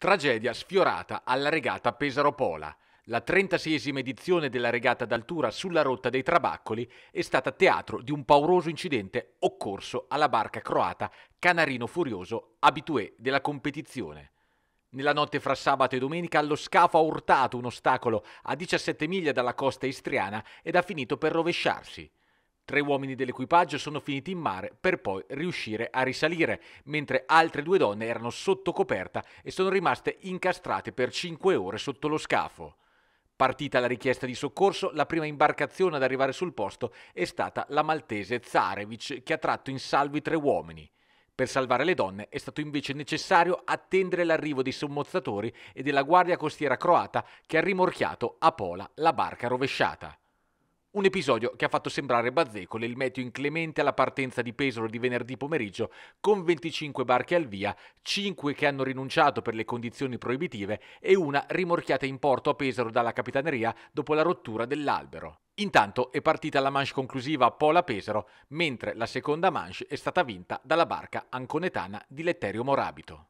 Tragedia sfiorata alla regata Pesaro-Pola. La 36esima edizione della regata d'altura sulla rotta dei Trabaccoli è stata teatro di un pauroso incidente occorso alla barca croata Canarino Furioso, abitué della competizione. Nella notte fra sabato e domenica lo scafo ha urtato un ostacolo a 17 miglia dalla costa istriana ed ha finito per rovesciarsi. Tre uomini dell'equipaggio sono finiti in mare per poi riuscire a risalire, mentre altre due donne erano sotto coperta e sono rimaste incastrate per cinque ore sotto lo scafo. Partita la richiesta di soccorso, la prima imbarcazione ad arrivare sul posto è stata la maltese Zarevic, che ha tratto in salvo i tre uomini. Per salvare le donne è stato invece necessario attendere l'arrivo dei sommozzatori e della guardia costiera croata che ha rimorchiato a Pola la barca rovesciata. Un episodio che ha fatto sembrare bazzecole il meteo inclemente alla partenza di Pesaro di venerdì pomeriggio con 25 barche al via, 5 che hanno rinunciato per le condizioni proibitive e una rimorchiata in porto a Pesaro dalla Capitaneria dopo la rottura dell'albero. Intanto è partita la manche conclusiva a Pola Pesaro, mentre la seconda manche è stata vinta dalla barca anconetana di Letterio Morabito.